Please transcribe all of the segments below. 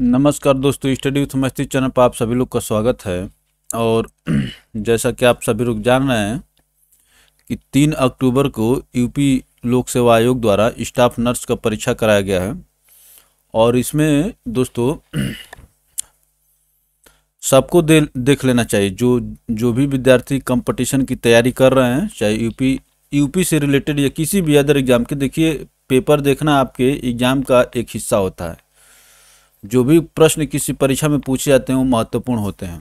नमस्कार दोस्तों study with मस्ती चैनल पर आप सभी लोग का स्वागत है और जैसा कि आप सभी लोग जान रहे हैं कि तीन अक्टूबर को यूपी लोक सेवा आयोग द्वारा स्टाफ नर्स का परीक्षा कराया गया है और इसमें दोस्तों सबको दे देख लेना चाहिए जो जो भी विद्यार्थी कंपटीशन की तैयारी कर रहे हैं चाहे यूपी यूपी से रिलेटेड या किसी भी अदर एग्ज़ाम के देखिए पेपर देखना आपके एग्ज़ाम का एक हिस्सा होता है जो भी प्रश्न किसी परीक्षा में पूछे जाते हैं वो महत्वपूर्ण होते हैं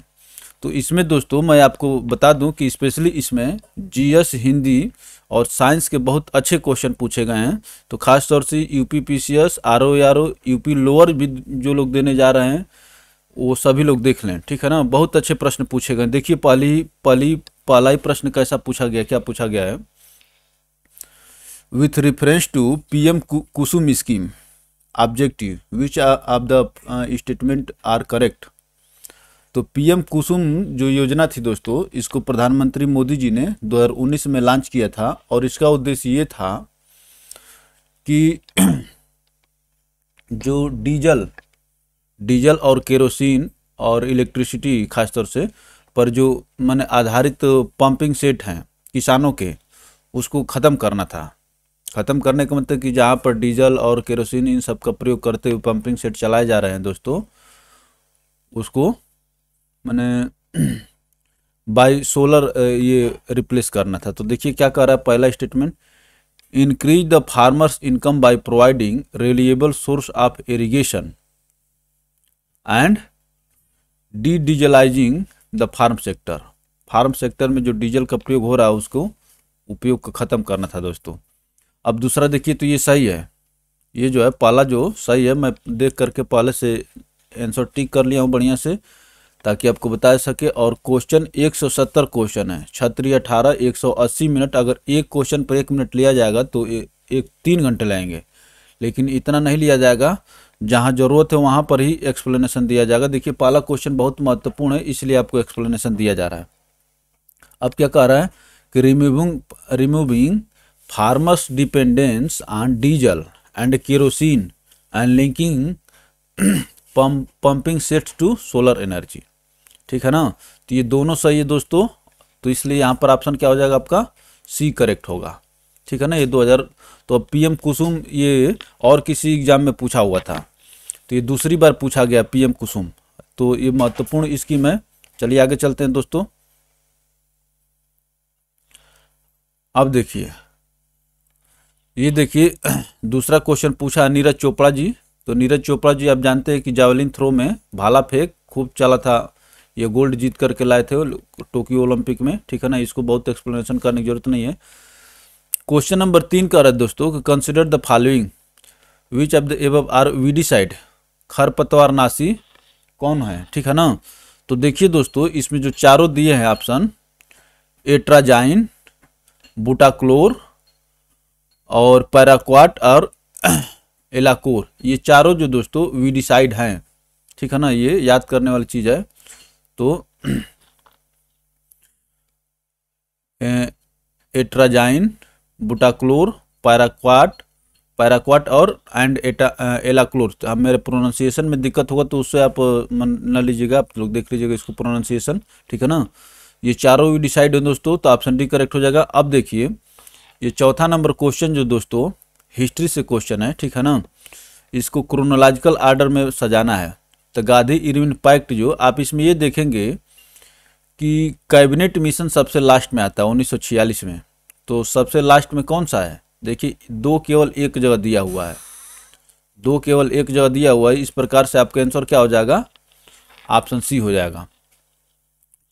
तो इसमें दोस्तों मैं आपको बता दूं कि स्पेशली इसमें जीएस हिंदी और साइंस के बहुत अच्छे क्वेश्चन पूछे गए हैं तो खास तौर से UP PCS RO RO UP lower भी जो लोग देने जा रहे हैं वो सभी लोग देख लें ठीक है ना बहुत अच्छे प्रश्न पूछे गए देखिए पहली पहली पहला ही प्रश्न कैसा पूछा गया क्या पूछा गया है with reference to PM Kusum scheme objective which of the statement are correct तो पीएम कुसुम जो योजना थी दोस्तों इसको प्रधानमंत्री मोदी जी ने 2019 में लॉन्च किया था और इसका उद्देश्य ये था कि जो डीजल डीजल और केरोसिन और इलेक्ट्रिसिटी खासतौर से पर जो मैंने आधारित पंपिंग सेट हैं किसानों के उसको ख़त्म करना था ख़त्म करने का मतलब कि जहाँ पर डीजल और केरोसिन इन सब का प्रयोग करते हुए पंपिंग सेट चलाए जा रहे हैं दोस्तों उसको मैंने बाय सोलर ये रिप्लेस करना था तो देखिए क्या कह रहा है पहला statement increase the farmers income by providing reliable source of irrigation and de dieselizing the farm sector farm sector में जो डीजल का प्रयोग हो रहा है उसको उपयोग ख़त्म करना था दोस्तों अब दूसरा देखिए तो ये सही है ये जो है पाला जो सही है मैं देख करके पाले से आंसर टिक कर लिया हूँ बढ़िया से ताकि आपको बता सके और क्वेश्चन 170 क्वेश्चन है छत्री अठारह 180 मिनट अगर एक क्वेश्चन पर एक मिनट लिया जाएगा तो ए, एक तीन घंटे लाएंगे लेकिन इतना नहीं लिया जाएगा जहाँ ज़रूरत है वहाँ पर ही एक्सप्लेनेशन दिया जाएगा देखिए पाला क्वेश्चन बहुत महत्वपूर्ण है इसलिए आपको एक्सप्लेनेशन दिया जा रहा है अब क्या कह रहा है कि removing removing farmers' dependence on diesel and kerosene and linking pump, pumping sets to solar energy. ठीक है ना तो ये दोनों सही है दोस्तों तो इसलिए यहाँ पर ऑप्शन क्या हो जाएगा आपका सी करेक्ट होगा ठीक है ना ये 2000 तो अब पीएम कुसुम ये और किसी एग्जाम में पूछा हुआ था तो ये दूसरी बार पूछा गया पीएम कुसुम तो ये महत्वपूर्ण स्कीम है चलिए आगे चलते हैं दोस्तों अब देखिए ये देखिए दूसरा क्वेश्चन पूछा नीरज चोपड़ा जी तो नीरज चोपड़ा जी आप जानते हैं कि जावलिन थ्रो में भाला फेंक खूब चला था ये गोल्ड जीत करके लाए थे टोक्यो ओलंपिक में ठीक है ना इसको बहुत एक्सप्लेनेशन करने की जरूरत नहीं है क्वेश्चन नंबर तीन का रहा है दोस्तों consider the following which of the above are weedicide खरपतवार नासी कौन है ठीक है ना तो देखिए दोस्तों इसमें जो चारों दिए हैं ऑप्शन एट्राजाइन बुटाक्लोर और पैराक्वाट और एलाकोर ये चारों जो दोस्तों वीडिसाइड हैं ठीक है ना ये याद करने वाली चीज़ है तो एट्राजाइन बुटाक्लोर पैराक्वाट पैराक्वाट और एंड एटा एलाक्लोर तो अब मेरे प्रोनाउंसिएशन में दिक्कत होगा तो उससे आप मन न लीजिएगा आप लोग देख लीजिएगा इसको प्रोनाउंसिएशन ठीक है ना ये चारों भी डिसाइड है दोस्तों तो ऑप्शन डी करेक्ट हो जाएगा अब देखिए ये चौथा नंबर क्वेश्चन जो दोस्तों हिस्ट्री से क्वेश्चन है ठीक है ना इसको क्रोनोलॉजिकल आर्डर में सजाना है तो गांधी इरविन पैक्ट जो आप इसमें ये देखेंगे कि कैबिनेट मिशन सबसे लास्ट में आता है उन्नीस में तो सबसे लास्ट में कौन सा है देखिए दो केवल एक जगह दिया हुआ है दो केवल एक जगह दिया हुआ है इस प्रकार से आपका आंसर क्या हो जाएगा ऑप्शन सी हो जाएगा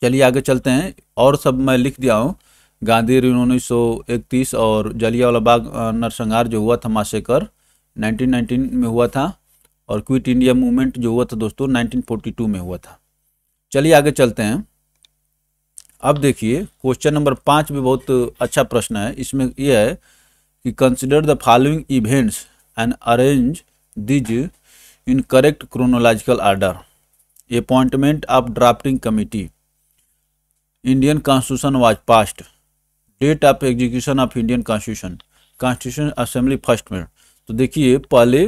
चलिए आगे चलते हैं और सब मैं लिख दिया हूँ गांधी री उन्नीस और जलियावाला बाग नरसंहार जो हुआ था मासेकर 1919 में हुआ था और क्विट इंडिया मूवमेंट जो हुआ था दोस्तों 1942 में हुआ था चलिए आगे चलते हैं अब देखिए क्वेश्चन नंबर पाँच भी बहुत अच्छा प्रश्न है इसमें यह है कि consider the following events and arrange these in correct chronological order appointment of drafting committee Indian constitution was passed date of execution of Indian constitution constitution assembly first में तो देखिए पहले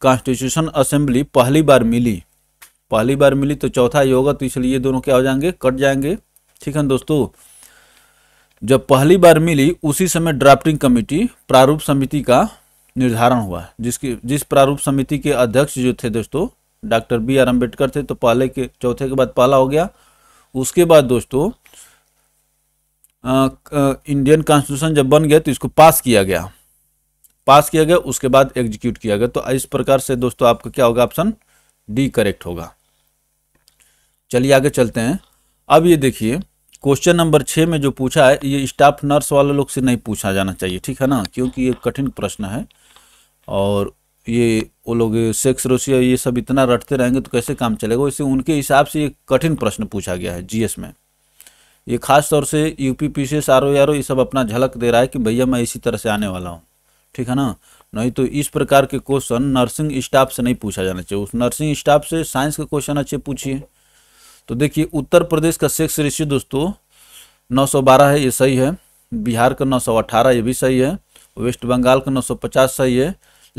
कॉन्स्टिट्यूशन असेंबली पहली बार मिली पहली बार मिली तो चौथा ये होगा तो इसलिए दोनों क्या हो जाएंगे कट जाएंगे ठीक है दोस्तों जब पहली बार मिली उसी समय ड्राफ्टिंग कमेटी प्रारूप समिति का निर्धारण हुआ जिसकी जिस प्रारूप समिति के अध्यक्ष जो थे दोस्तों डॉक्टर बी आर अम्बेडकर थे तो पहले के चौथे के बाद पहला हो गया उसके बाद दोस्तों इंडियन कॉन्स्टिट्यूशन जब बन गया तो इसको पास किया गया पास किया गया उसके बाद एग्जीक्यूट किया गया तो इस प्रकार से दोस्तों आपका क्या होगा ऑप्शन डी करेक्ट होगा चलिए आगे चलते हैं अब ये देखिए क्वेश्चन नंबर छः में जो पूछा है ये स्टाफ नर्स वाले लोग से नहीं पूछा जाना चाहिए ठीक है ना क्योंकि ये कठिन प्रश्न है और ये वो लोग सेक्स रोसिया ये सब इतना रटते रहेंगे तो कैसे काम चलेगा वैसे उनके हिसाब से ये कठिन प्रश्न पूछा गया है जीएस में ये खास तौर से U P P C R O R O ये सब अपना झलक दे रहा है कि भैया मैं इसी तरह से आने वाला हूँ ठीक है ना नहीं तो इस प्रकार के क्वेश्चन नर्सिंग स्टाफ से नहीं पूछा जाना चाहिए उस नर्सिंग स्टाफ से साइंस का क्वेश्चन अच्छे पूछिए तो देखिए उत्तर प्रदेश का सेक्स ऋषि दोस्तों 912 है ये सही है बिहार का 918 ये भी सही है वेस्ट बंगाल का 950 सही है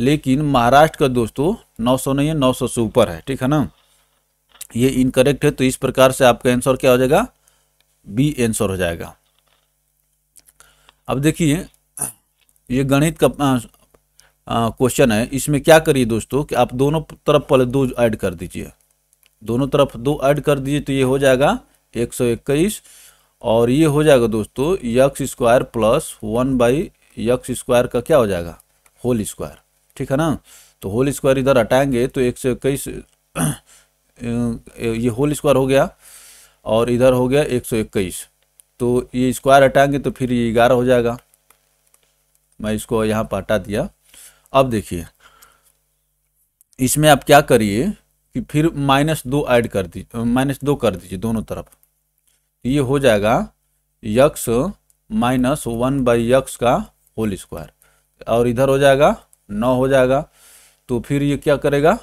लेकिन महाराष्ट्र का दोस्तों 900 नहीं है 900 से ऊपर है ठीक है ना ये इनकरेक्ट है तो इस प्रकार से आपका आंसर क्या हो जाएगा बी आंसर हो जाएगा अब देखिए ये गणित का क्वेश्चन है इसमें क्या करिए दोस्तों कि आप दोनों तरफ पहले दो ऐड कर दीजिए दोनों तरफ दो ऐड कर दीजिए तो ये हो जाएगा एक सौ इक्कीस और ये हो जाएगा दोस्तों x square plus one by x square का क्या हो जाएगा होल स्क्वायर ठीक है ना तो होल स्क्वायर इधर हटाएंगे तो एक सौ इक्कीस ये होल स्क्वायर हो गया और इधर हो गया एक सौ इक्कीस तो ये स्क्वायर हटाएंगे तो फिर ये ग्यारह हो जाएगा मैं इसको यहाँ पर हटा दिया अब देखिए इसमें आप क्या करिए कि फिर माइनस दो ऐड कर दीजिए माइनस दो कर दीजिए दोनों तरफ ये हो जाएगा x minus one by x whole होल स्क्वायर और इधर हो जाएगा नौ हो जाएगा तो फिर ये क्या करेगा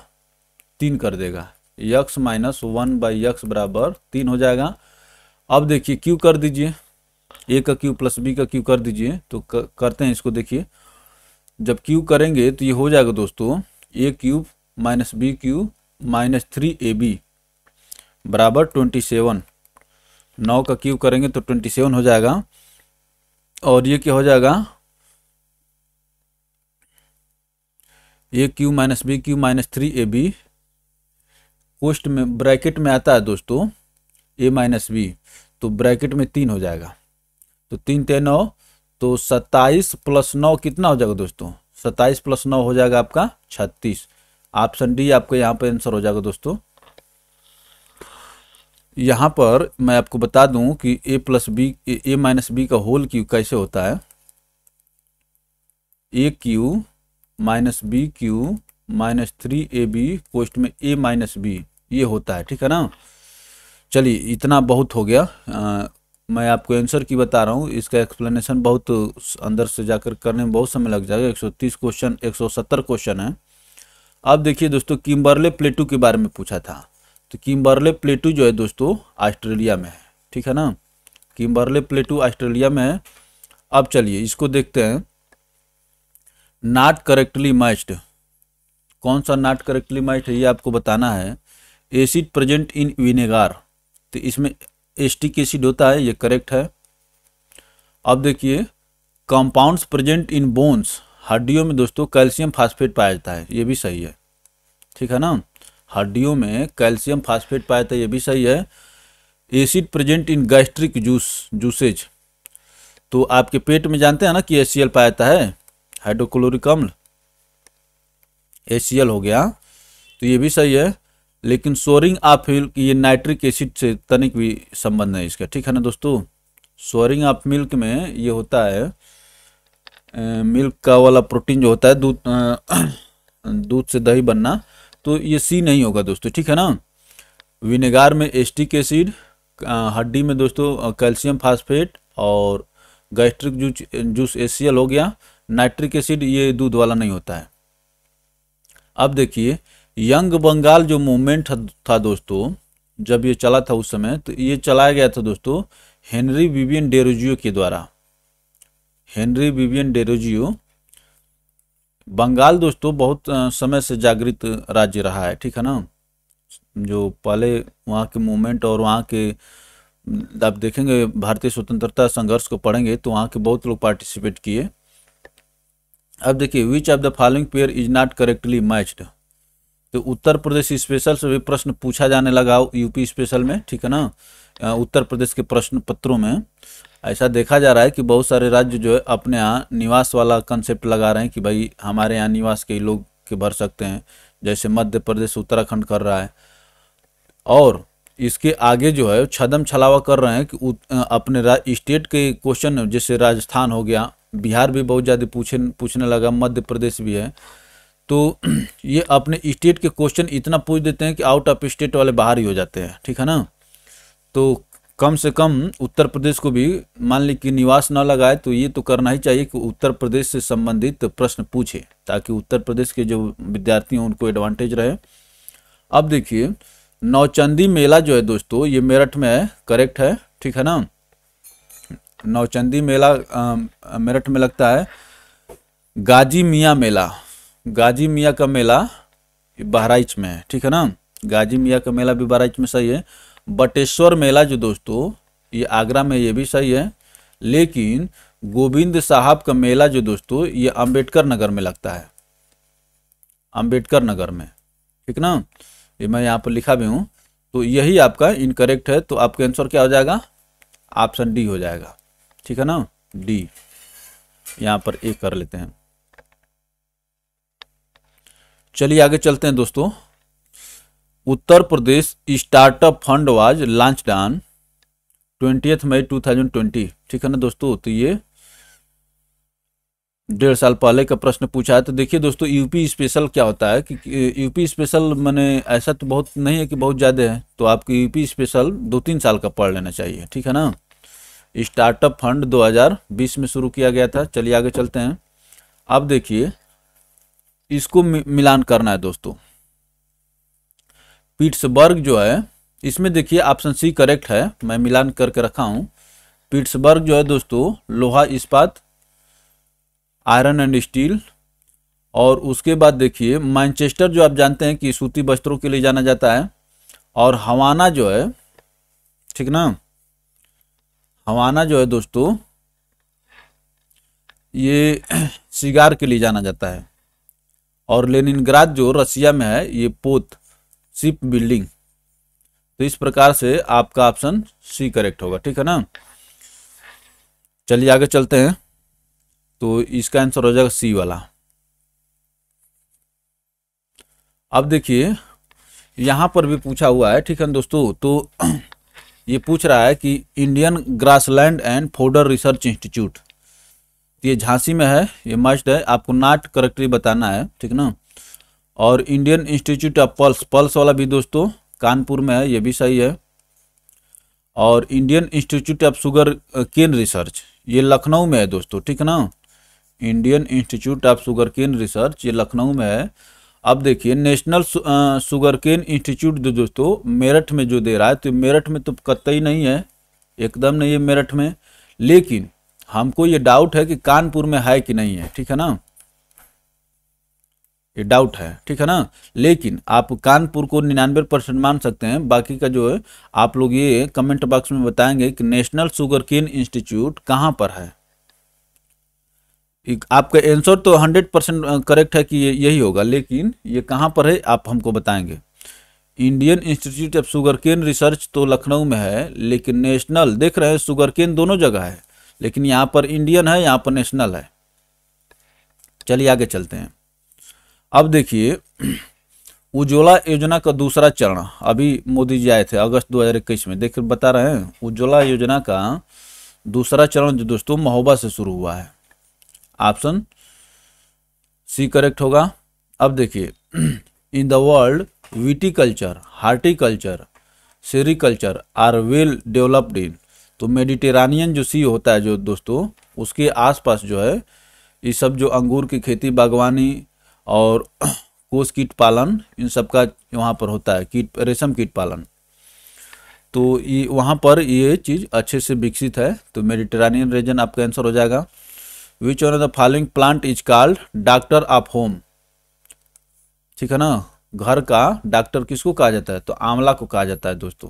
तीन कर देगा X minus one by X बराबर तीन हो जाएगा अब देखिए क्यू कर दीजिए ए का क्यू प्लस बी का क्यू कर दीजिए तो करते हैं इसको देखिए जब क्यू करेंगे तो ये हो जाएगा दोस्तों A cube minus B cube minus three A B बराबर ट्वेंटी सेवन नौ का क्यू करेंगे तो ट्वेंटी सेवन हो जाएगा और ये क्या हो जाएगा A cube minus B cube minus three A B post में ब्रैकेट में आता है दोस्तों ए माइनस बी तो ब्रैकेट में तीन हो जाएगा तो तीन ते नौ तो सत्ताईस प्लस नौ कितना हो जाएगा दोस्तों सत्ताईस प्लस नौ हो जाएगा आपका छत्तीस ऑप्शन डी आपका यहाँ पे आंसर हो जाएगा दोस्तों यहाँ पर मैं आपको बता दूं कि A plus B A minus B का होल क्यू कैसे होता है A cube minus B cube minus three A B post में ए माइनस बी ये होता है ठीक है ना चलिए इतना बहुत हो गया आ, मैं आपको आंसर की बता रहा हूँ इसका एक्सप्लेनेशन बहुत अंदर से जाकर करने में बहुत समय लग जाएगा 130 क्वेश्चन 170 क्वेश्चन है अब देखिए दोस्तों किम्बर्ले प्लेटू के बारे में पूछा था तो किम्बर्ले प्लेटू जो है दोस्तों ऑस्ट्रेलिया में है ठीक है ना किम्बर्ले प्लेटू ऑस्ट्रेलिया में है अब चलिए इसको देखते हैं नॉट करेक्टली मैच्ड कौन सा नॉट करेक्टली है ये आपको बताना है एसिड प्रेजेंट इन विनेगार तो इसमें एस्टिक एसिड होता है ये करेक्ट है अब देखिए कंपाउंड्स प्रेजेंट इन बोन्स हड्डियों में दोस्तों कैल्शियम फास्फेट पाया जाता है ये भी सही है ठीक है ना हड्डियों में कैल्शियम फास्फेट पाया जाता है ये भी सही है acid present in gastric juice juices तो आपके पेट में जानते हैं ना कि एस पाया जाता है हाइड्रोक्लोरिक अम्ल एसीएल हो गया तो ये भी सही है लेकिन सोरिंग ऑफ मिल्क ये नाइट्रिक एसिड से तनिक भी संबंध है इसका ठीक है ना दोस्तों सोरिंग ऑफ मिल्क में ये होता है ए, मिल्क का वाला प्रोटीन जो होता है दूध दूध से दही बनना तो ये सी नहीं होगा दोस्तों ठीक है ना विनेगार में एस्टिक एसिड हड्डी में दोस्तों कैल्शियम फास्फेट और गैस्ट्रिक जूस जूस एसियल हो गया नाइट्रिक एसिड ये दूध वाला नहीं होता है अब देखिए यंग बंगाल जो मूवमेंट था दोस्तों जब ये चला था उस समय तो ये चलाया गया था दोस्तों हेनरी विवियन डेरोजियो के द्वारा हेनरी विवियन डेरोजियो बंगाल दोस्तों बहुत समय से जागृत राज्य रहा है ठीक है ना जो पहले वहाँ के मूवमेंट और वहाँ के आप देखेंगे भारतीय स्वतंत्रता संघर्ष को पढ़ेंगे तो वहाँ के बहुत लोग पार्टिसिपेट किए अब देखिए which of the following pair is not correctly matched तो उत्तर प्रदेश स्पेशल से भी प्रश्न पूछा जाने लगा यूपी स्पेशल में ठीक है ना उत्तर प्रदेश के प्रश्न पत्रों में ऐसा देखा जा रहा है कि बहुत सारे राज्य जो है अपने यहाँ निवास वाला कंसेप्ट लगा रहे हैं कि भाई हमारे यहाँ निवास के लोग के भर सकते हैं जैसे मध्य प्रदेश उत्तराखंड कर रहा है और इसके आगे जो है छदम छलावा कर रहे हैं कि अपने स्टेट के क्वेश्चन जैसे राजस्थान हो गया बिहार भी बहुत ज़्यादा पूछे पूछने लगा मध्य प्रदेश भी है तो ये अपने स्टेट के क्वेश्चन इतना पूछ देते हैं कि आउट ऑफ स्टेट वाले बाहर ही हो जाते हैं ठीक है ना तो कम से कम उत्तर प्रदेश को भी मान ली कि निवास न लगाए तो ये तो करना ही चाहिए कि उत्तर प्रदेश से संबंधित प्रश्न पूछे ताकि उत्तर प्रदेश के जो विद्यार्थी हैं उनको एडवांटेज रहे अब देखिए नौचंदी मेला जो है दोस्तों ये मेरठ में है करेक्ट है ठीक है ना नौचंदी मेला मेरठ में लगता है गाजी मियाँ मेला गाजी मियाँ का मेला बहराइच में है ठीक है ना गाजी मियाँ का मेला भी बहराइच में सही है बटेश्वर मेला जो दोस्तों ये आगरा में ये भी सही है लेकिन गोविंद साहब का मेला जो दोस्तों ये अंबेडकर नगर में लगता है अंबेडकर नगर में ठीक ना ये मैं यहाँ पर लिखा भी हूँ तो यही आपका इनकरेक्ट है तो आपका आंसर क्या हो जाएगा ऑप्शन डी हो जाएगा ठीक है ना डी यहाँ पर ए कर लेते हैं चलिए आगे चलते हैं दोस्तों Uttar Pradesh startup fund was launched on twenty May 2020 ठीक है ना दोस्तों तो ये डेढ़ साल पहले का प्रश्न पूछा है तो देखिए दोस्तों यूपी स्पेशल क्या होता है कि यूपी स्पेशल मैंने ऐसा तो बहुत नहीं है कि बहुत ज़्यादा है तो आपको यूपी स्पेशल दो तीन साल का पढ़ लेना चाहिए ठीक है ना स्टार्टअप फंड 2020 में शुरू किया गया था चलिए आगे चलते हैं अब देखिए इसको मिलान करना है दोस्तों पीट्सबर्ग जो है इसमें देखिए ऑप्शन सी करेक्ट है मैं मिलान करके रखा हूँ पीट्सबर्ग जो है दोस्तों लोहा इस्पात आयरन एंड स्टील और उसके बाद देखिए मैनचेस्टर जो आप जानते हैं कि सूती वस्त्रों के लिए जाना जाता है और हवाना जो है ठीक ना हवाना जो है दोस्तों ये शिगार के लिए जाना जाता है और लेनिनग्राद जो रसिया में है ये पोत शिप बिल्डिंग तो इस प्रकार से आपका ऑप्शन सी करेक्ट होगा ठीक है ना चलिए आगे चलते हैं तो इसका आंसर हो जाएगा सी वाला अब देखिए यहां पर भी पूछा हुआ है ठीक है दोस्तों तो ये पूछ रहा है कि Indian grassland and fodder research institute ये झांसी में है ये मस्ट है आपको नाट करेक्टरी बताना है ठीक ना और Indian institute of pulse pulse वाला भी दोस्तों कानपुर में है ये भी सही है और Indian institute of sugar cane research ये लखनऊ में है दोस्तों ठीक ना Indian institute of sugar cane research ये लखनऊ में है अब देखिए नेशनल शुगर केन इंस्टीट्यूट जो दोस्तों मेरठ में जो दे रहा है तो मेरठ में तो कतई नहीं है एकदम नहीं है मेरठ में लेकिन हमको ये डाउट है कि कानपुर में है कि नहीं है ठीक है ना ये डाउट है ठीक है ना लेकिन आप कानपुर को निन्यानवे परसेंट मान सकते हैं बाकी का जो है आप लोग ये कमेंट बॉक्स में बताएंगे कि नेशनल शुगर केन इंस्टीट्यूट कहाँ पर है आपका आंसर तो 100 परसेंट करेक्ट है कि यही होगा लेकिन ये कहाँ पर है आप हमको बताएंगे Indian institute of sugar cane research तो लखनऊ में है लेकिन नेशनल देख रहे हैं शुगर केन दोनों जगह है लेकिन यहाँ पर इंडियन है यहाँ पर नेशनल है चलिए आगे चलते हैं अब देखिए उज्ज्वला योजना का दूसरा चरण अभी मोदी जी आए थे अगस्त 2021 में देख बता रहे हैं उज्ज्वला योजना का दूसरा चरण जो दोस्तों महोबा से शुरू हुआ है ऑप्शन सी करेक्ट होगा अब देखिए in the world viticulture horticulture sericulture are well developed in तो मेडिटेरानियन जो सी होता है जो दोस्तों उसके आसपास जो है ये सब जो अंगूर की खेती बागवानी और कोस कीट पालन इन सब का वहाँ पर होता है कीट रेशम कीट पालन तो ये वहाँ पर ये चीज़ अच्छे से विकसित है तो मेडिटेरानियन रीजन आपका आंसर हो जाएगा which one of the following plant is called doctor of home ठीक है ना घर का डॉक्टर किसको कहा जाता है तो आंवला को कहा जाता है दोस्तों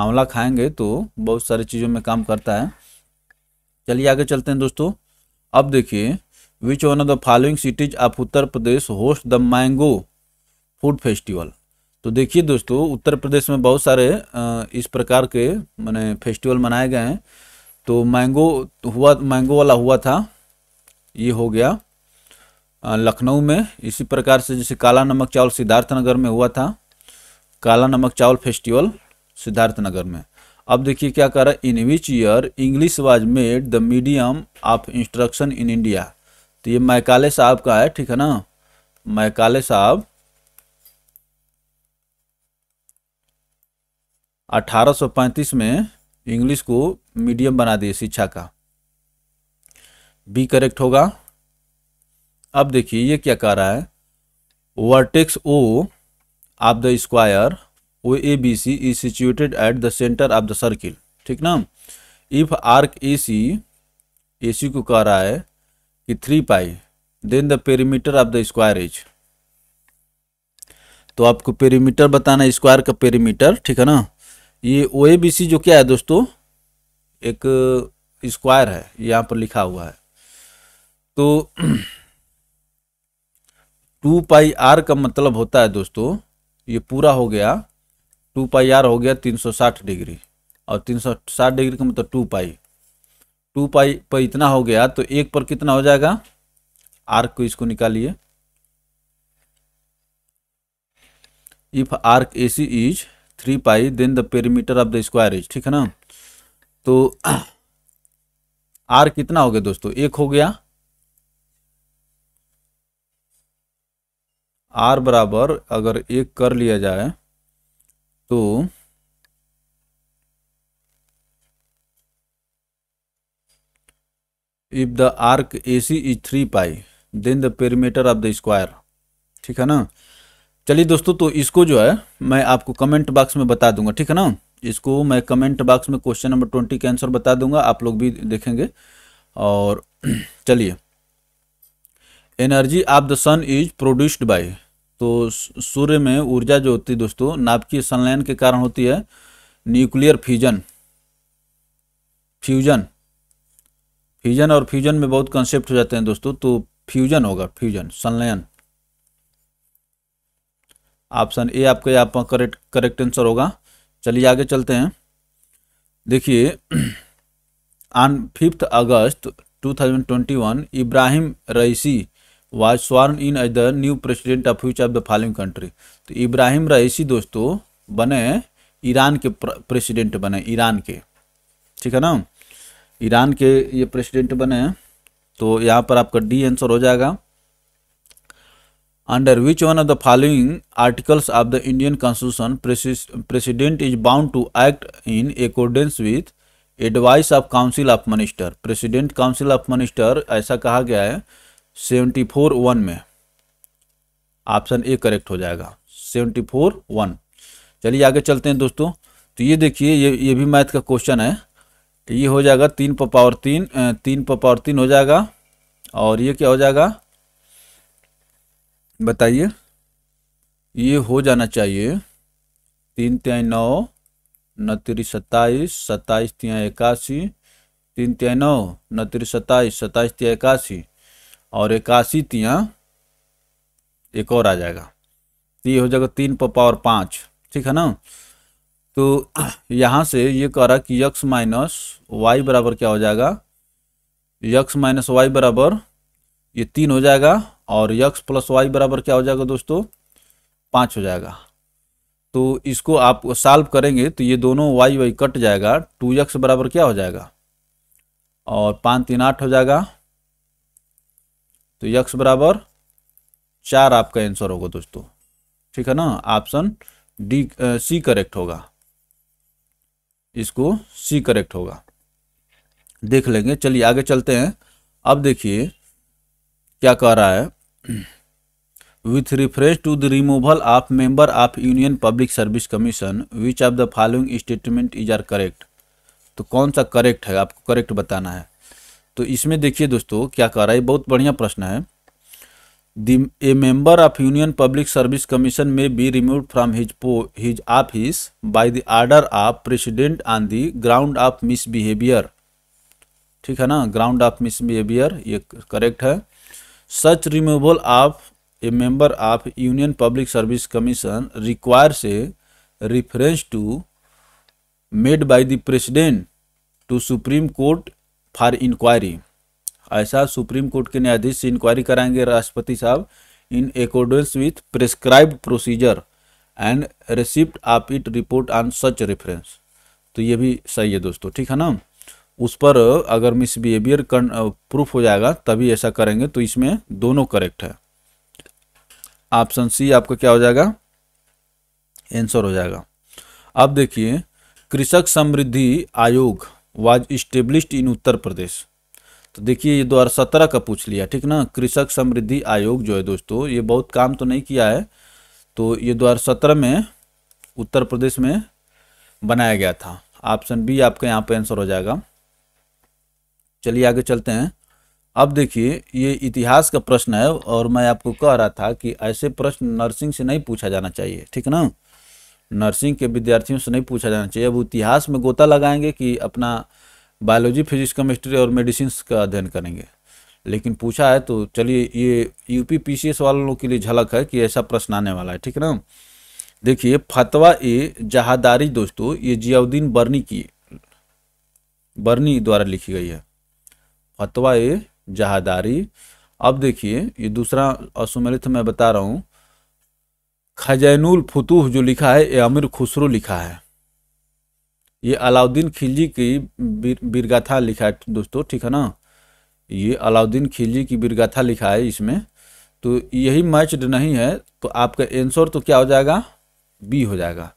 आंवला खाएंगे तो बहुत सारी चीज़ों में काम करता है चलिए आगे चलते हैं दोस्तों अब देखिए which one of the following cities of Uttar Pradesh host the mango food festival तो देखिए दोस्तों उत्तर प्रदेश में बहुत सारे इस प्रकार के मैंने फेस्टिवल मनाए गए हैं तो मैंगो हुआ मैंगो वाला हुआ था ये हो गया लखनऊ में इसी प्रकार से जैसे काला नमक चावल सिद्धार्थ नगर में हुआ था काला नमक चावल फेस्टिवल सिद्धार्थ नगर में अब देखिए क्या कर रहा है in which year English was made the medium of instruction in India तो ये मैकाले साहब का है ठीक है ना मैकाले साहब 1835 में इंग्लिश को मीडियम बना दिए शिक्षा का बी करेक्ट होगा अब देखिए ये क्या कह रहा है vertex O of the square O A B C is situated at the centre of the circle ठीक ना इफ आर्क ए सी ए सी को कह रहा है कि three pi then the perimeter of the square is तो आपको पेरीमीटर बताना स्क्वायर का पेरीमीटर ठीक है ना ये ओ जो क्या है दोस्तों एक स्क्वायर uh, है यहाँ पर लिखा हुआ है तो टू पाई आर का मतलब होता है दोस्तों ये पूरा हो गया टू पाई आर हो गया 360 डिग्री और 360 डिग्री का मतलब टू पाई टू पाई पर इतना हो गया तो एक पर कितना हो जाएगा आर को इसको निकालिए if arc A C is three pi then the perimeter of the square is ठीक है ना तो आर कितना हो गया दोस्तों एक हो गया आर बराबर अगर एक कर लिया जाए तो if the arc A C is three pi then the perimeter of the square ठीक है ना चलिए दोस्तों तो इसको जो है मैं आपको कमेंट बॉक्स में बता दूंगा ठीक है ना इसको मैं कमेंट बॉक्स में क्वेश्चन नंबर ट्वेंटी के आंसर बता दूंगा आप लोग भी देखेंगे और चलिए energy of the sun is produced by तो सूर्य में ऊर्जा जो होती है दोस्तों नाभिकीय संलयन के कारण होती है न्यूक्लियर फ्यूजन फ्यूजन फ्यूजन और फ्यूजन में बहुत कंसेप्ट हो जाते हैं दोस्तों तो फ्यूजन होगा फ्यूजन संलयन ऑप्शन ए आपका यहाँ पर करेक्ट करेक्ट आंसर होगा चलिए आगे चलते हैं देखिए on fifth August 2021 Ebrahim Raisi was sworn in as the new president of future of the following country तो इब्राहिम रईसी दोस्तों बने ईरान के प्रेसिडेंट बने ईरान के ठीक है ना ईरान के ये प्रेसिडेंट बने तो यहाँ पर आपका डी आंसर हो जाएगा under which one of the following articles of the Indian constitution president is bound to act in accordance with advice of council of minister president council of minister ऐसा कहा गया है सेवेंटी फोर वन में option A correct हो जाएगा seventy four one चलिए आगे चलते हैं दोस्तों तो ये देखिए ये ये भी मैथ का क्वेश्चन है तो ये हो जाएगा तीन पर पावर तीन तीन पर पावर तीन हो जाएगा और ये क्या हो जाएगा बताइए ये हो जाना चाहिए तीन त्याई नौ नतीस सत्ताईस सत्ताईस तिया इक्यासी तीन त्याई नौ नतीस सत्ताईस सत्ताईस तिया इक्यासी और इक्यासी तिया एक और आ जाएगा तो ये हो जाएगा तीन पर पावर पाँच ठीक है ना तो यहाँ से ये कह रहा कि यक्स माइनस वाई बराबर क्या हो जाएगा यक्स माइनस वाई बराबर ये तीन हो जाएगा और यक्स प्लस वाई बराबर क्या हो जाएगा दोस्तों पाँच हो जाएगा तो इसको आप सॉल्व करेंगे तो ये दोनों वाई वाई कट जाएगा टू यक्स बराबर क्या हो जाएगा और पाँच तीन आठ हो जाएगा तो यक्स बराबर चार आपका आंसर होगा दोस्तों ठीक है ना ऑप्शन डी सी करेक्ट होगा इसको सी करेक्ट होगा देख लेंगे चलिए आगे चलते हैं अब देखिए क्या कह रहा है with reference to the removal of member of union public service commission which of the following statement is are correct तो कौन सा करेक्ट है आपको करेक्ट बताना है तो इसमें देखिए दोस्तों क्या कह रहा है बहुत बढ़िया प्रश्न है the A member of union public service commission may be remove from his po his office by the order of president on the ground of misbehaviour ठीक है ना ग्राउंड ऑफ मिसबिहेवियर ये करेक्ट है such removal of a member of union public service commission require से reference to made by the president to supreme court for inquiry ऐसा supreme court के न्यायाधीश से इंक्वायरी कराएंगे राष्ट्रपति साहब in accordance with prescribe procedure and receipt of it report on such reference तो ये भी सही है दोस्तों ठीक है ना उस पर अगर मिसबिहेवियर प्रूफ हो जाएगा तभी ऐसा करेंगे तो इसमें दोनों करेक्ट है ऑप्शन सी आपका क्या हो जाएगा आंसर हो जाएगा अब देखिए कृषक समृद्धि आयोग वाज इस्टेब्लिश्ड इन उत्तर प्रदेश तो देखिए ये दो हज़ार सत्रह का पूछ लिया ठीक ना कृषक समृद्धि आयोग जो है दोस्तों ये बहुत काम तो नहीं किया है तो ये दो हज़ार सत्रह में उत्तर प्रदेश में बनाया गया था ऑप्शन बी आपका यहाँ पे आंसर हो जाएगा चलिए आगे चलते हैं अब देखिए ये इतिहास का प्रश्न है और मैं आपको कह रहा था कि ऐसे प्रश्न नर्सिंग से नहीं पूछा जाना चाहिए ठीक ना नर्सिंग के विद्यार्थियों से नहीं पूछा जाना चाहिए अब इतिहास में गोता लगाएंगे कि अपना बायोलॉजी फिजिक्स केमिस्ट्री और मेडिसिन का अध्ययन करेंगे लेकिन पूछा है तो चलिए ये यूपी पी वालों के लिए झलक है कि ऐसा प्रश्न आने वाला है ठीक ना देखिए फतवा ए जहादारी दोस्तों ये जियाउद्दीन बर्नी की बर्नी द्वारा लिखी गई है फतवा जहादारी अब देखिए ये दूसरा असुमलित मैं बता रहा हूँ खजैनुल फतूह जो लिखा है ये अमीर खुसरो लिखा है ये अलाउद्दीन खिलजी की बीरगाथा बीर लिखा है दोस्तों ठीक है ना ये अलाउद्दीन खिलजी की बीरगाथा लिखा है इसमें तो यही मैच्ड नहीं है तो आपका एंसर तो क्या हो जाएगा बी हो जाएगा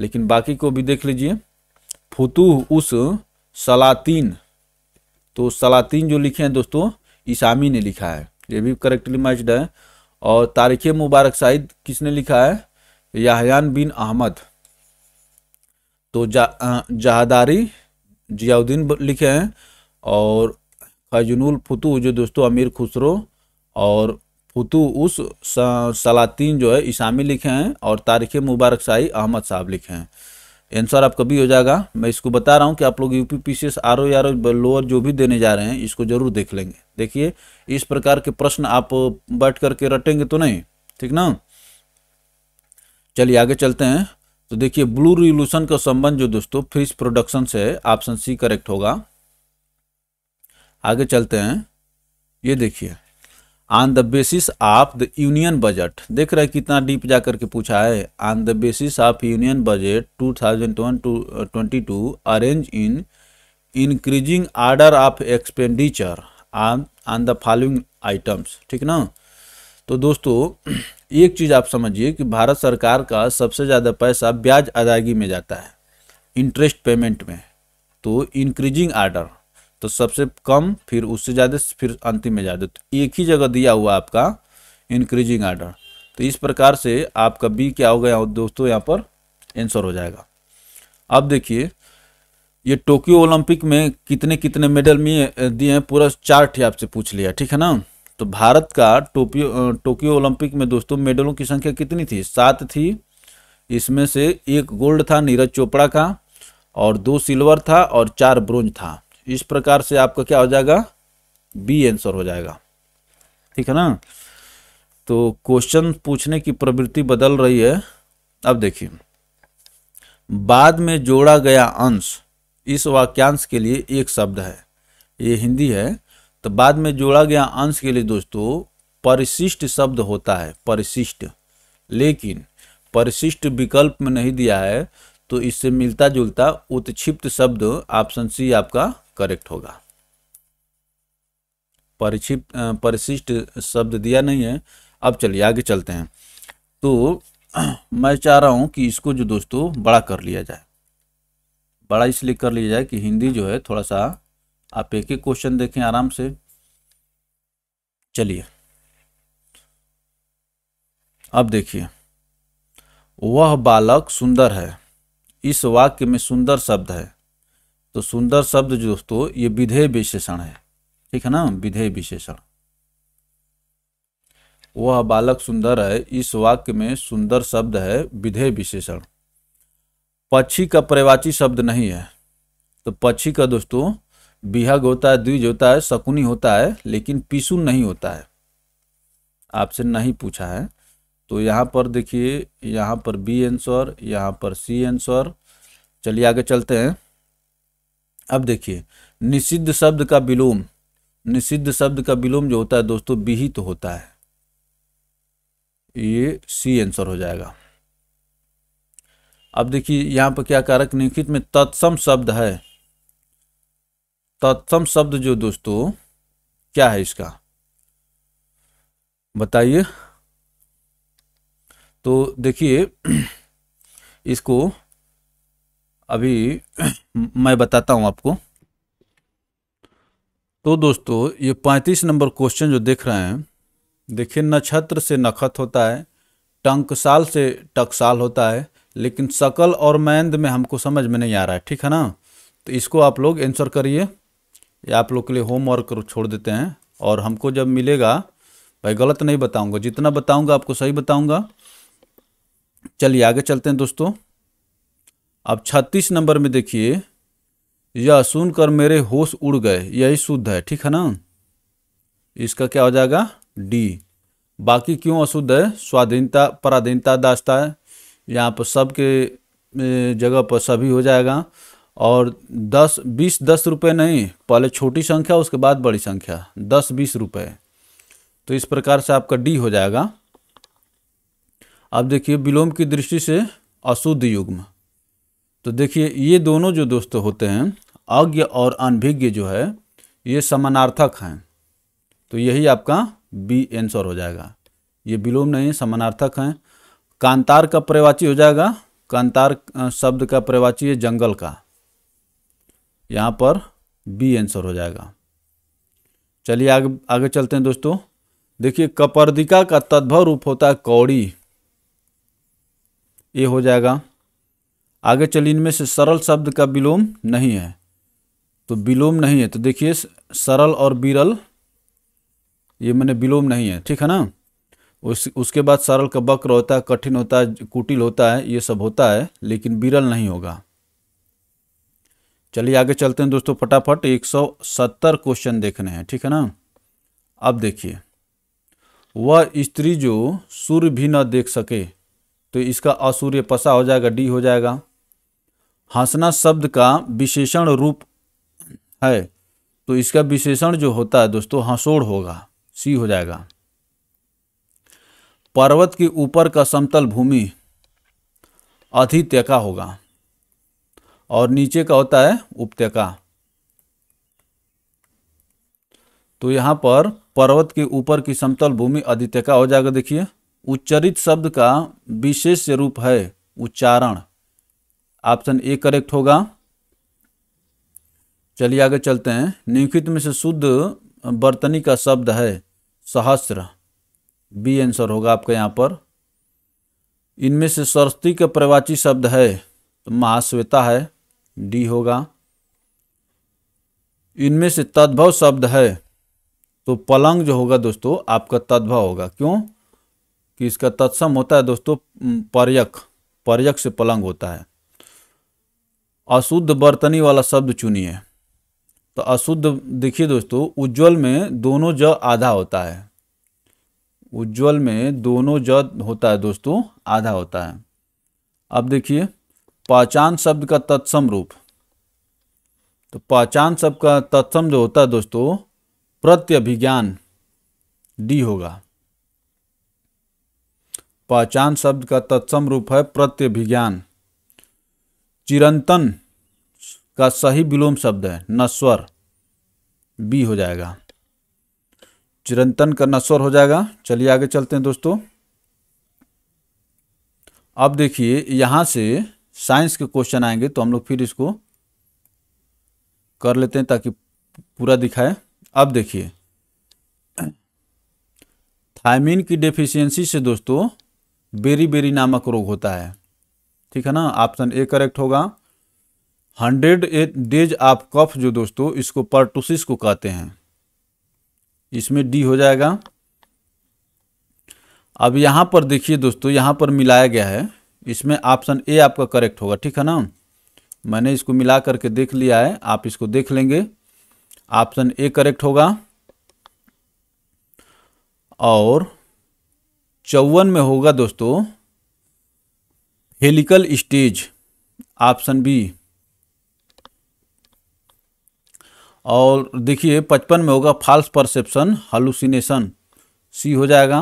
लेकिन बाकी को भी देख लीजिए फतूह उस सलातीन तो सलातीन जो लिखे हैं दोस्तों इसामी ने लिखा है ये भी करेक्टली मैच्ड है और तारीख मुबारक शाहिद किसने लिखा है याहयान बिन अहमद तो जा जहादारी जियाउद्दीन लिखे हैं और खजनुल फुतू जो दोस्तों अमीर खुसरो और फुतू उस सलातीन जो है इसामी लिखे हैं और तारीख मुबारक शाही अहमद साहब लिखे हैं आंसर आपका भी हो जाएगा मैं इसको बता रहा हूँ कि आप लोग यूपी पी लोअर जो भी देने जा रहे हैं इसको जरूर देख लेंगे देखिए इस प्रकार के प्रश्न आप बैठ करके रटेंगे तो नहीं ठीक ना चलिए आगे चलते हैं तो देखिए ब्लू रिवल्यूशन का संबंध जो दोस्तों फ्रिज प्रोडक्शन से ऑप्शन सी करेक्ट होगा आगे चलते हैं ये देखिए on the basis of the union budget देख रहे कितना डीप जा करके पूछा है on the basis of union budget two thousand twenty two arrange in increasing order of expenditure on on the following items ठीक ना तो दोस्तों एक चीज़ आप समझिए कि भारत सरकार का सबसे ज़्यादा पैसा ब्याज अदायगी में जाता है इंटरेस्ट पेमेंट में तो इंक्रीजिंग आर्डर तो सबसे कम फिर उससे ज़्यादा फिर अंतिम में ज़्यादा तो एक ही जगह दिया हुआ आपका इंक्रीजिंग आर्डर तो इस प्रकार से आपका बी क्या हो गया दोस्तों यहाँ पर आंसर हो जाएगा अब देखिए ये टोक्यो ओलंपिक में कितने कितने मेडल में दिए हैं पूरा चार्ट ही आपसे पूछ लिया ठीक है ना तो भारत का टोपियो टोक्यो ओलंपिक में दोस्तों मेडलों की संख्या कितनी थी सात थी इसमें से एक गोल्ड था नीरज चोपड़ा का और दो सिल्वर था और चार ब्रोंज था इस प्रकार से आपका क्या हो जाएगा बी आंसर हो जाएगा ठीक है ना तो क्वेश्चन पूछने की प्रवृत्ति बदल रही है अब देखिए बाद में जोड़ा गया अंश इस वाक्यांश के लिए एक शब्द है ये हिंदी है तो बाद में जोड़ा गया अंश के लिए दोस्तों परिशिष्ट शब्द होता है परिशिष्ट लेकिन परिशिष्ट विकल्प में नहीं दिया है तो इससे मिलता जुलता उत्क्षिप्त शब्द ऑप्शन सी आपका करेक्ट होगा परिशिप परिशिष्ट शब्द दिया नहीं है अब चलिए आगे चलते हैं तो मैं चाह रहा हूं कि इसको जो दोस्तों बड़ा कर लिया जाए बड़ा इसलिए कर लिया जाए कि हिंदी जो है थोड़ा सा आप एक एक क्वेश्चन देखें आराम से चलिए अब देखिए वह बालक सुंदर है इस वाक्य में सुंदर शब्द है तो सुंदर शब्द जो दोस्तों ये विधेय विशेषण है ठीक है ना विधेय विशेषण वह बालक सुंदर है इस वाक्य में सुंदर शब्द है विधेय विशेषण पक्षी का परिवाची शब्द नहीं है तो पक्षी का दोस्तों बिहग होता है द्विज होता है शकुनी होता है लेकिन पिसुन नहीं होता है आपसे नहीं पूछा है तो यहाँ पर देखिए यहाँ पर बी आंसर यहाँ पर सी आंसर चलिए आगे चलते हैं अब देखिए निषिद्ध शब्द का विलोम निषिद्ध शब्द का विलोम जो होता है दोस्तों विहित तो होता है ये सी आंसर हो जाएगा अब देखिए यहां पर क्या कारक निखित में तत्सम शब्द है तत्सम शब्द जो दोस्तों क्या है इसका बताइए तो देखिए इसको अभी मैं बताता हूँ आपको तो दोस्तों ये पैंतीस नंबर क्वेश्चन जो देख रहे हैं देखिए नक्षत्र से नखत होता है टंकसाल से टकसाल होता है लेकिन सकल और मैंद में हमको समझ में नहीं आ रहा है ठीक है ना तो इसको आप लोग आंसर करिए या आप लोग के लिए होमवर्क छोड़ देते हैं और हमको जब मिलेगा भाई गलत नहीं बताऊंगा जितना बताऊंगा आपको सही बताऊंगा चलिए आगे चलते हैं दोस्तों अब छत्तीस नंबर में देखिए यह सुनकर मेरे होश उड़ गए यही शुद्ध है ठीक है ना इसका क्या हो जाएगा डी बाकी क्यों अशुद्ध है स्वाधीनता पराधीनता दास्ता है यहाँ पर सब के जगह पर सभी हो जाएगा और दस बीस दस रुपये नहीं पहले छोटी संख्या उसके बाद बड़ी संख्या दस बीस रुपये तो इस प्रकार से आपका डी हो जाएगा अब देखिए विलोम की दृष्टि से अशुद्ध युग्म तो देखिए ये दोनों जो दोस्तों होते हैं अज्ञ और अनभिज्ञ जो है ये समानार्थक हैं तो यही आपका बी एंसर हो जाएगा ये विलोम नहीं समानार्थक हैं कांतार का प्रवाची हो जाएगा कांतार शब्द का प्रवाची है जंगल का यहाँ पर बी आंसर हो जाएगा चलिए आगे आगे चलते हैं दोस्तों देखिए कपर्दिका का तद्भव रूप होता है कौड़ी ये हो जाएगा आगे चलिए इनमें से सरल शब्द का विलोम नहीं है तो विलोम नहीं है तो देखिए सरल और बिरल ये मैंने विलोम नहीं है ठीक है ना उस उसके बाद सरल का वक्र होता है कठिन होता है कुटिल होता है ये सब होता है लेकिन बिरल नहीं होगा चलिए आगे चलते हैं दोस्तों फटाफट एक सौ सत्तर क्वेश्चन देखने हैं ठीक है ना अब देखिए वह स्त्री जो सूर्य भी न देख सके तो इसका असूर्य पसा हो जाएगा डी हो जाएगा हंसना शब्द का विशेषण रूप है तो इसका विशेषण जो होता है दोस्तों हंसोड़ होगा सी हो जाएगा पर्वत के ऊपर का समतल भूमि अधित्यका होगा और नीचे का होता है उपत्यका तो यहां पर पर्वत के ऊपर की समतल भूमि अधित्यका हो जाएगा देखिए उच्चरित शब्द का विशेष रूप है उच्चारण ऑप्शन ए करेक्ट होगा चलिए आगे चलते हैं निम्नलिखित में से शुद्ध बर्तनी का शब्द है सहस्र बी आंसर होगा आपका यहाँ पर इनमें से सरस्वती का प्रवाची शब्द है तो महाश्वेता है डी होगा इनमें से तद्भव शब्द है तो पलंग जो होगा दोस्तों आपका तद्भव होगा क्यों कि इसका तत्सम होता है दोस्तों पर्यक पर्यक से पलंग होता है अशुद्ध बर्तनी वाला शब्द चुनिए तो अशुद्ध देखिए दोस्तों उज्ज्वल में दोनों ज आधा होता है उज्ज्वल में दोनों ज होता है दोस्तों आधा होता है अब देखिए पहचान शब्द का तत्सम रूप तो पहचान शब्द का तत्सम जो होता है दोस्तों प्रत्यभिज्ञान डी होगा पहचान शब्द का तत्सम रूप है प्रत्यभिज्ञान चिरंतन का सही विलोम शब्द है नस्वर बी हो जाएगा चिरंतन का नस्वर हो जाएगा चलिए आगे चलते हैं दोस्तों अब देखिए यहां से साइंस के क्वेश्चन आएंगे तो हम लोग फिर इसको कर लेते हैं ताकि पूरा दिखाए अब देखिए थायमिन की डेफिशिएंसी से दोस्तों बेरी बेरी नामक रोग होता है ठीक है ना ऑप्शन ए करेक्ट होगा hundred eight days of cough जो दोस्तों इसको पर्टोसिस को कहते हैं इसमें डी हो जाएगा अब यहां पर देखिए दोस्तों यहां पर मिलाया गया है इसमें ऑप्शन ए आपका करेक्ट होगा ठीक है ना मैंने इसको मिला करके देख लिया है आप इसको देख लेंगे ऑप्शन ए करेक्ट होगा और चौवन में होगा दोस्तों हेलिकल स्टेज ऑप्शन बी और देखिए पचपन में होगा फॉल्स परसेप्शन हलूसिनेशन सी हो जाएगा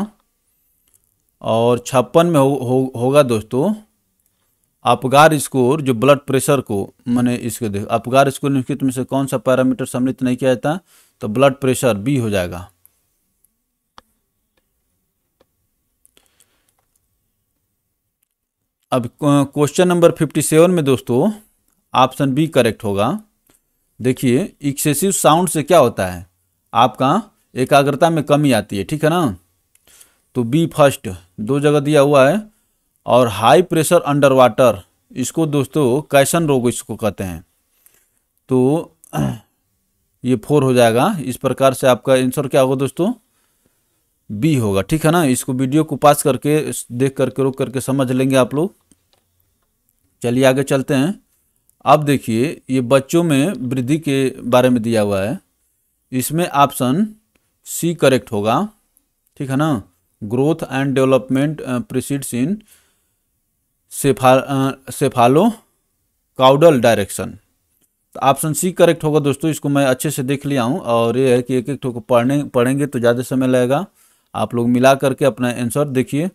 और छप्पन में हो, हो, होगा दोस्तों अपगार स्कोर जो ब्लड प्रेशर को मैंने इसको देखो अपगार स्कोर निम्नलिखित में से कौन सा पैरामीटर सम्मिलित नहीं किया जाता तो ब्लड प्रेशर बी हो जाएगा अब क्वेश्चन नंबर फिफ्टी सेवन में दोस्तों ऑप्शन बी करेक्ट होगा देखिए एक्सेसिव साउंड से क्या होता है आपका एकाग्रता में कमी आती है ठीक है ना तो बी फर्स्ट दो जगह दिया हुआ है और हाई प्रेशर अंडर वाटर इसको दोस्तों कैसन रोग इसको कहते हैं तो ये फोर हो जाएगा इस प्रकार से आपका आंसर क्या होगा दोस्तों बी होगा ठीक है ना इसको वीडियो को पास करके देख करके रोक करके समझ लेंगे आप लोग चलिए आगे चलते हैं अब देखिए ये बच्चों में वृद्धि के बारे में दिया हुआ है इसमें ऑप्शन सी करेक्ट होगा ठीक है ना growth and development proceeds in cepha cephalo caudal direction तो ऑप्शन सी करेक्ट होगा दोस्तों इसको मैं अच्छे से देख लिया हूँ और ये है कि एक एक को पढ़ने पढ़ेंगे तो ज़्यादा समय लगेगा आप लोग मिला करके अपना आंसर देखिए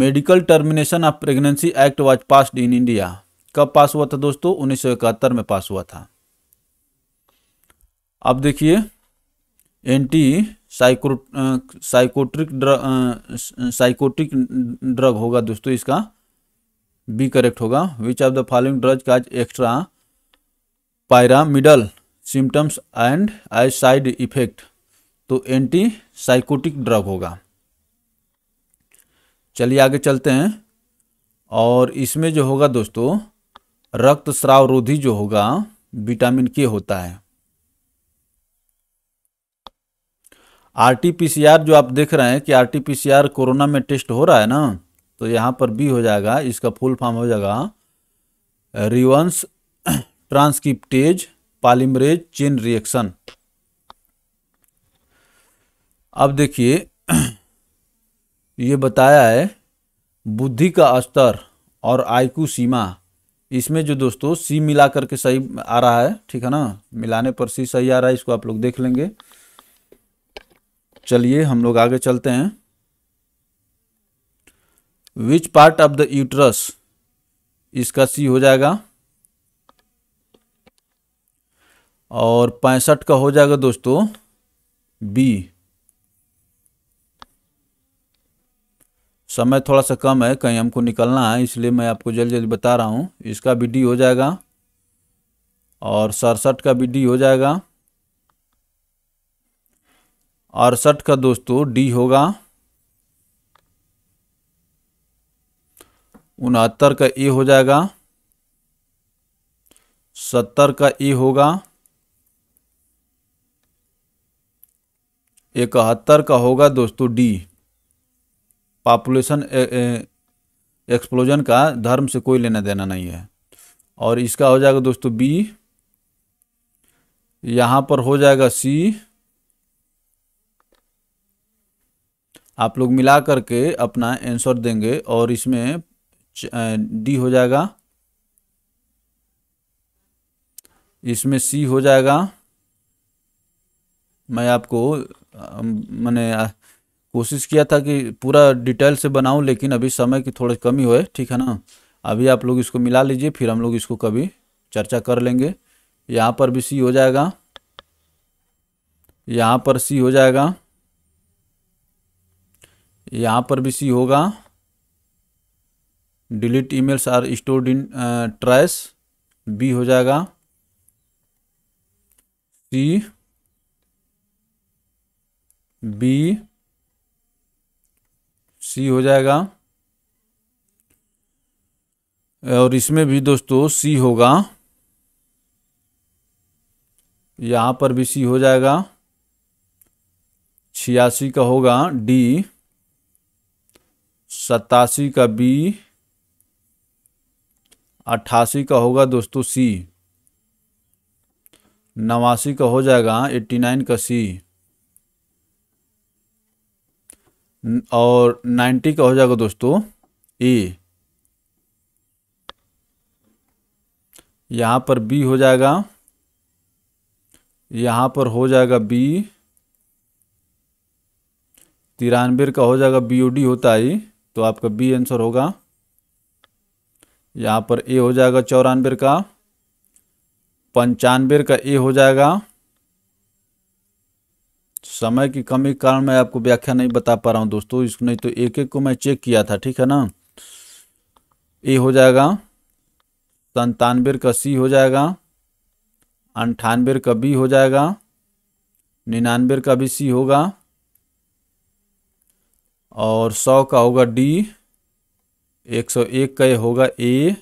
medical termination of pregnancy act was passed in India कब पास हुआ था दोस्तों उन्नीस में पास हुआ था अब देखिए anti psycho psychotic drug psychotic drug होगा दोस्तों इसका बी करेक्ट होगा which of the following drug cause extra pyramidal symptoms and eye side effect तो एंटी साइकोटिक ड्रग होगा चलिए आगे चलते हैं और इसमें जो होगा दोस्तों रक्त स्राव रोधी जो होगा विटामिन के होता है आरटीपीसीआर जो आप देख रहे हैं कि आरटीपीसीआर कोरोना में टेस्ट हो रहा है ना तो यहां पर बी हो जाएगा इसका फुल फॉर्म हो जाएगा reverse transcriptase polymerase chain reaction अब देखिए ये बताया है बुद्धि का स्तर और आईकू सीमा इसमें जो दोस्तों सी मिला करके सही आ रहा है ठीक है ना मिलाने पर सी सही आ रहा है इसको आप लोग देख लेंगे चलिए हम लोग आगे चलते हैं which part of the uterus इसका सी हो जाएगा और पैंसठ का हो जाएगा दोस्तों बी समय थोड़ा सा कम है कहीं हमको निकलना है इसलिए मैं आपको जल्दी जल्दी बता रहा हूँ इसका बी डी हो जाएगा और सड़सठ का बी डी हो जाएगा अड़सठ का दोस्तों डी होगा उनहत्तर का ए हो जाएगा सत्तर का ए होगा इकहत्तर का होगा दोस्तों डी पॉपुलेशन एक्सप्लोजन का धर्म से कोई लेना देना नहीं है और इसका हो जाएगा दोस्तों बी यहाँ पर हो जाएगा सी आप लोग मिला करके अपना आंसर देंगे और इसमें डी हो जाएगा इसमें सी हो जाएगा मैं आपको मैंने कोशिश किया था कि पूरा डिटेल से बनाऊं लेकिन अभी समय की थोड़ी कमी हो ठीक है ना अभी आप लोग इसको मिला लीजिए फिर हम लोग इसको कभी चर्चा कर लेंगे यहाँ पर भी सी हो जाएगा यहाँ पर सी हो जाएगा यहाँ पर भी सी होगा delete emails are stored in trash B हो जाएगा सी बी सी हो जाएगा और इसमें भी दोस्तों सी होगा यहाँ पर भी सी हो जाएगा छियासी का होगा डी सतासी का बी अट्ठासी का होगा दोस्तों सी नवासी का हो जाएगा एट्टी नाइन का सी और नाइन्टी का हो जाएगा दोस्तों ए यहाँ पर बी हो जाएगा यहाँ पर हो जाएगा बी तिरानबे का हो जाएगा बी ओ डी होता है तो आपका बी आंसर होगा यहाँ पर ए हो जाएगा चौरानबे का पंचानबे का ए हो जाएगा समय की कमी के कारण मैं आपको व्याख्या नहीं बता पा रहा हूँ दोस्तों इसको नहीं तो एक एक को मैं चेक किया था ठीक है ना ए हो जाएगा संतानवे का सी हो जाएगा अंठानवे का बी हो जाएगा निन्यानवे का भी सी होगा और सौ का होगा डी एक सौ एक का ये होगा ए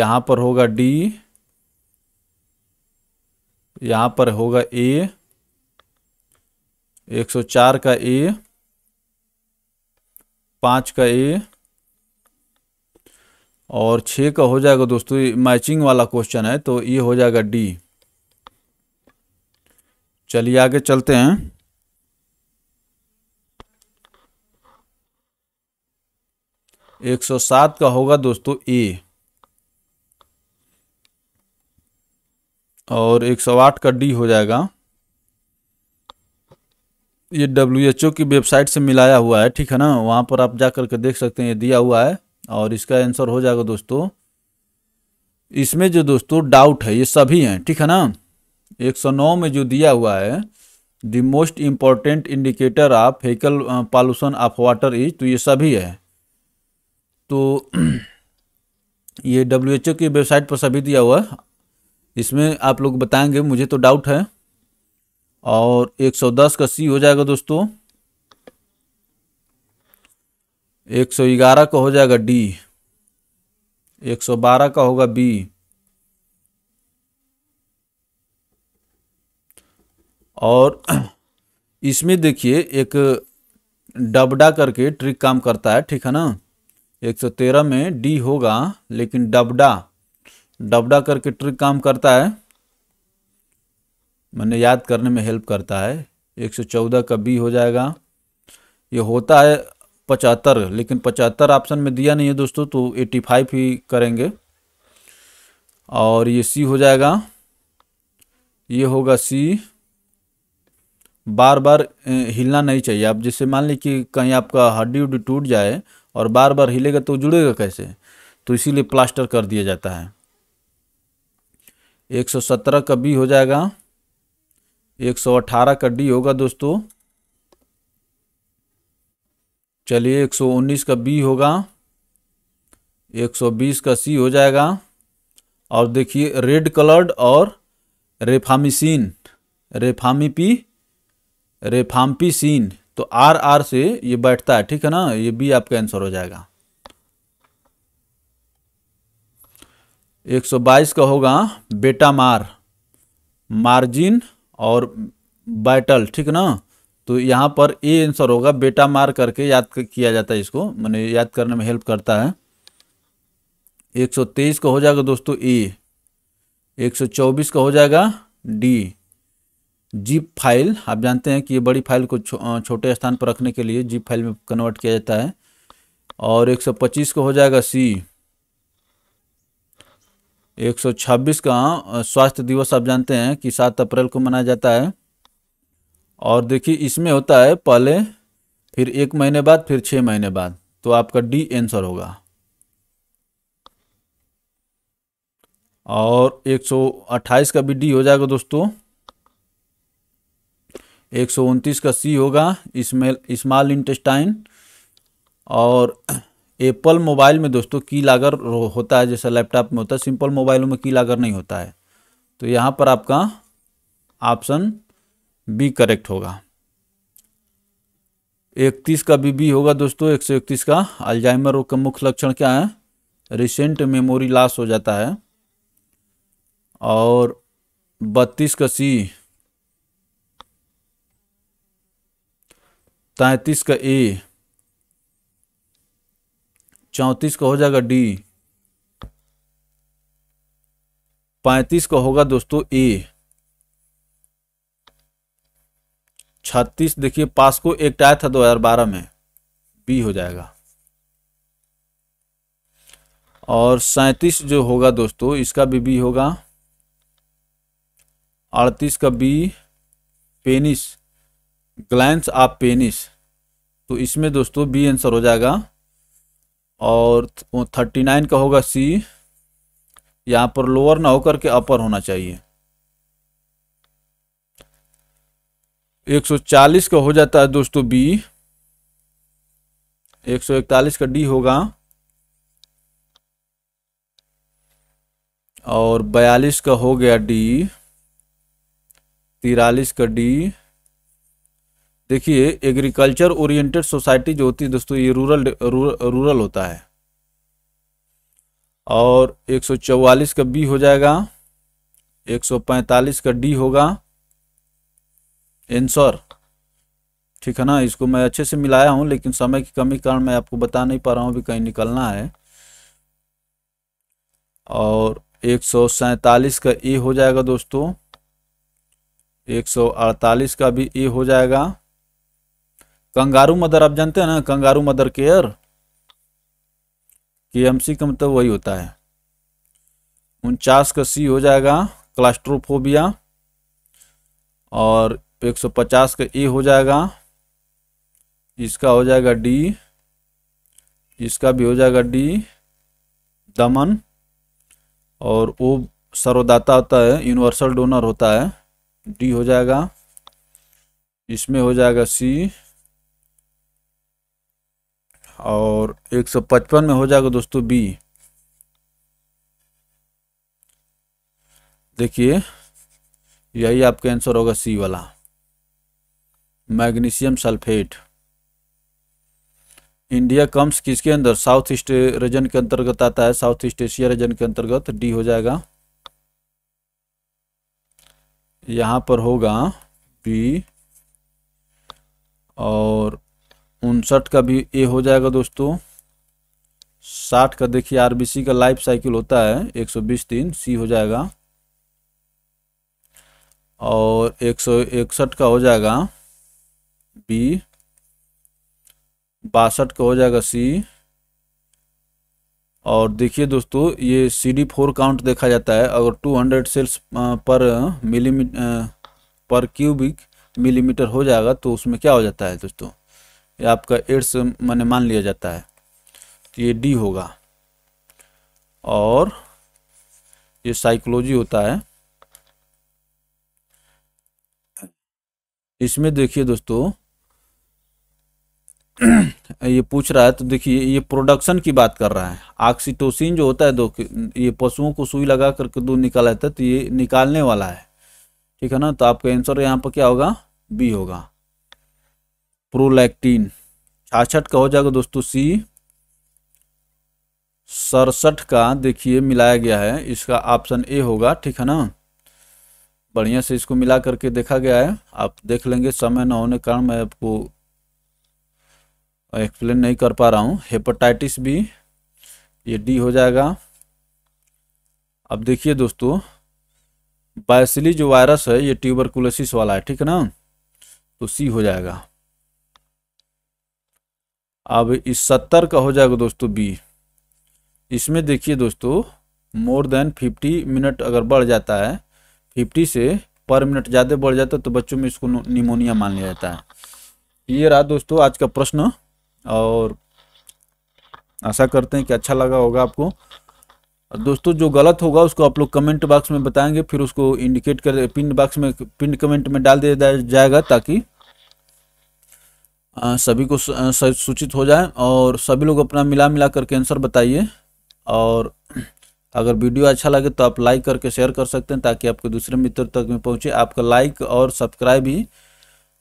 यहाँ पर होगा डी यहाँ पर होगा ए 104 का ए पाँच का ए और छः का हो जाएगा दोस्तों मैचिंग वाला क्वेश्चन है तो ये हो जाएगा डी चलिए आगे चलते हैं एक सौ सात का होगा दोस्तों ए और एक सौ आठ का डी हो जाएगा ये डब्ल्यू एच ओ की वेबसाइट से मिलाया हुआ है ठीक है ना वहाँ पर आप जा करके देख सकते हैं ये दिया हुआ है और इसका आंसर हो जाएगा दोस्तों इसमें जो दोस्तों डाउट है ये सभी हैं ठीक है ना एक सौ नौ में जो दिया हुआ है the most important indicator of vehicle pollution of water is तो ये सभी है तो ये डब्ल्यू एच ओ की वेबसाइट पर सभी दिया हुआ है इसमें आप लोग बताएंगे मुझे तो डाउट है और 110 का सी हो जाएगा दोस्तों 111 का हो जाएगा डी 112 का होगा बी और इसमें देखिए एक डबडा करके ट्रिक काम करता है ठीक है ना 113 में डी होगा लेकिन डबडा डबडा करके ट्रिक काम करता है मैंने याद करने में हेल्प करता है 114 का बी हो जाएगा ये होता है पचहत्तर लेकिन पचहत्तर ऑप्शन में दिया नहीं है दोस्तों तो 85 ही करेंगे और ये सी हो जाएगा ये होगा सी बार बार हिलना नहीं चाहिए आप जैसे मान लीजिए कि कहीं आपका हड्डी उड्डी टूट जाए और बार बार हिलेगा तो जुड़ेगा कैसे तो इसीलिए प्लास्टर कर दिया जाता है 117 का बी हो जाएगा एक सौ अट्ठारह का डी होगा दोस्तों चलिए एक सौ उन्नीस का बी होगा एक सौ बीस का सी हो जाएगा और देखिए रेड कलर्ड और रेफामिसिन रेफामीपी रेफाम्पीसिन तो आर आर से ये बैठता है ठीक है ना ये बी आपका आंसर हो जाएगा 122 का होगा बेटा मार मार्जिन और बैटल ठीक ना तो यहाँ पर ए आंसर होगा बेटा मार करके याद किया जाता है इसको मैंने याद करने में हेल्प करता है 123 का हो जाएगा दोस्तों ए 124 का हो जाएगा डी जीप फाइल आप जानते हैं कि ये बड़ी फाइल को छो, छोटे स्थान पर रखने के लिए जीप फाइल में कन्वर्ट किया जाता है और 125 का हो जाएगा सी 126 का स्वास्थ्य दिवस आप जानते हैं कि सात अप्रैल को मनाया जाता है और देखिए इसमें होता है पहले फिर एक महीने बाद फिर छः महीने बाद तो आपका डी आंसर होगा और 128 का भी डी हो जाएगा दोस्तों एक का सी होगा इसमें स्मॉल इंटेस्टाइन और एप्पल मोबाइल में दोस्तों की लागर होता है जैसा लैपटॉप में होता है सिंपल मोबाइलों में की लागर नहीं होता है तो यहाँ पर आपका ऑप्शन बी करेक्ट होगा इकतीस का बी बी होगा दोस्तों एक सौ इकतीस का अल्जाइमर रोग का मुख्य लक्षण क्या है रिसेंट मेमोरी लॉस हो जाता है और बत्तीस का सी तैतीस का ए चौंतीस का हो जाएगा डी पैंतीस का होगा दोस्तों ए छत्तीस देखिए पास को एक टाया था 2012 में बी हो जाएगा और सैतीस जो होगा दोस्तों इसका भी बी होगा अड़तीस का B penis glans of penis तो इसमें दोस्तों बी आंसर हो जाएगा और थर्टी नाइन का होगा सी यहाँ पर लोअर ना होकर के अपर होना चाहिए 140 का हो जाता है दोस्तों बी 141 का डी होगा और 42 का हो गया डी तिरालीस का डी देखिए एग्रीकल्चर ओरिएंटेड सोसाइटी जो होती है दोस्तों ये रूरल रूरल होता है और 144 का बी हो जाएगा 145 का डी होगा एंसर ठीक है ना इसको मैं अच्छे से मिलाया हूं लेकिन समय की कमी कारण मैं आपको बता नहीं पा रहा हूं भी कहीं निकलना है और एक का ए हो जाएगा दोस्तों 148 का भी ए हो जाएगा कंगारू मदर आप जानते हैं ना कंगारू मदर केयर के एम सी का मतलब वही होता है उनचास का सी हो जाएगा क्लास्ट्रोफोबिया और 150 का ए हो जाएगा इसका हो जाएगा डी इसका भी हो जाएगा डी दमन और वो सर्वदाता होता है यूनिवर्सल डोनर होता है डी हो जाएगा इसमें हो जाएगा सी और 155 में हो जाएगा दोस्तों बी देखिए यही आपका आंसर होगा सी वाला मैग्नीशियम सल्फेट इंडिया कम्स किसके अंदर साउथ ईस्ट रीजन के अंतर्गत आता है साउथ ईस्ट एशिया रीजन के अंतर्गत डी हो जाएगा यहाँ पर होगा बी और उनसठ का भी ए हो जाएगा दोस्तों साठ का देखिए आरबीसी का लाइफ साइकिल होता है एक सौ बीस दिन सी हो जाएगा और एक सौ इकसठ का हो जाएगा बी बासठ का हो जाएगा सी और देखिए दोस्तों ये सी डी फोर काउंट देखा जाता है अगर टू हंड्रेड सेल्स पर मिलीमी पर क्यूबिक मिलीमीटर हो जाएगा तो उसमें क्या हो जाता है दोस्तों आपका एड्स मैंने मान लिया जाता है तो ये डी होगा और ये साइकोलॉजी होता है इसमें देखिए दोस्तों ये पूछ रहा है तो देखिए ये प्रोडक्शन की बात कर रहा है ऑक्सीटोसिन जो होता है दो ये पशुओं को सुई लगा करके दूध निकाला जाता है तो ये निकालने वाला है ठीक है ना तो आपका आंसर यहाँ पर क्या होगा बी होगा प्रोलैक्टीन छाछठ का हो जाएगा दोस्तों सी सड़सठ का देखिए मिलाया गया है इसका ऑप्शन ए होगा ठीक है ना बढ़िया से इसको मिला करके देखा गया है आप देख लेंगे समय न होने के कारण मैं आपको एक्सप्लेन नहीं कर पा रहा हूँ हेपेटाइटिस बी ये डी हो जाएगा अब देखिए दोस्तों बायसिली जो वायरस है ये ट्यूबरकुलोसिस वाला है ठीक है ना तो सी हो जाएगा अब इस सत्तर का हो जाएगा दोस्तों बी इसमें देखिए दोस्तों मोर देन फिफ्टी मिनट अगर बढ़ जाता है फिफ्टी से पर मिनट ज़्यादा बढ़ जाता है तो बच्चों में इसको निमोनिया मान लिया जाता है ये रहा दोस्तों आज का प्रश्न और आशा करते हैं कि अच्छा लगा होगा आपको दोस्तों जो गलत होगा उसको आप लोग कमेंट बॉक्स में बताएंगे फिर उसको इंडिकेट कर पिन बॉक्स में पिन कमेंट में डाल दिया जाएगा ताकि सभी को सूचित हो जाए और सभी लोग अपना मिला मिला करके आंसर बताइए और अगर वीडियो अच्छा लगे तो आप लाइक करके शेयर कर सकते हैं ताकि आपके दूसरे मित्र तक में पहुंचे आपका लाइक और सब्सक्राइब भी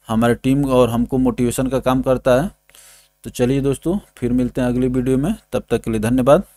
हमारे टीम और हमको मोटिवेशन का काम करता है तो चलिए दोस्तों फिर मिलते हैं अगली वीडियो में तब तक के लिए धन्यवाद